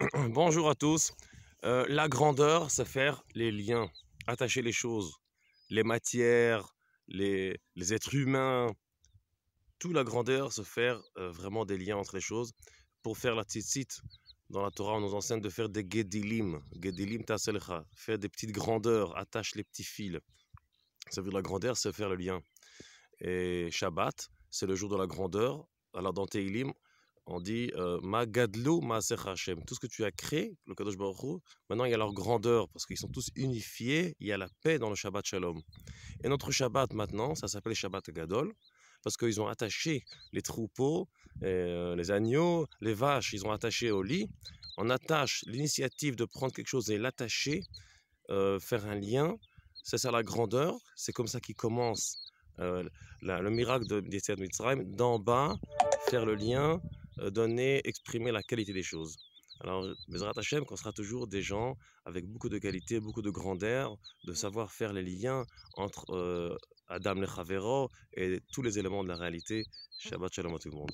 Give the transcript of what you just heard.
Bonjour à tous. Euh, la grandeur, c'est faire les liens, attacher les choses, les matières, les, êtres humains. Tout la grandeur, c'est faire euh, vraiment des liens entre les choses. Pour faire la tzitzit, dans la Torah, on nous enseigne de faire des gedilim, gedilim taselcha, faire des petites grandeurs, attache les petits fils. Ça veut dire la grandeur, c'est faire le lien. Et Shabbat, c'est le jour de la grandeur. Alors dans Teilim, on dit euh, Tout ce que tu as créé, le Kadosh Baruch maintenant il y a leur grandeur parce qu'ils sont tous unifiés. Il y a la paix dans le Shabbat Shalom. Et notre Shabbat maintenant, ça s'appelle Shabbat Gadol parce qu'ils ont attaché les troupeaux, euh, les agneaux, les vaches, ils ont attaché au lit. On attache l'initiative de prendre quelque chose et l'attacher, euh, faire un lien. C'est ça la grandeur. C'est comme ça qu'il commence le miracle de, de Mitzrayim d'en bas, faire le lien euh, donner, exprimer la qualité des choses. Alors, Bezrat mmh. Hachem, qu'on sera toujours des gens avec beaucoup de qualité, beaucoup de grandeur, de mmh. savoir faire les liens entre euh, Adam le Chavero et tous les éléments de la réalité. Mmh. Shabbat Shalom à tout le monde.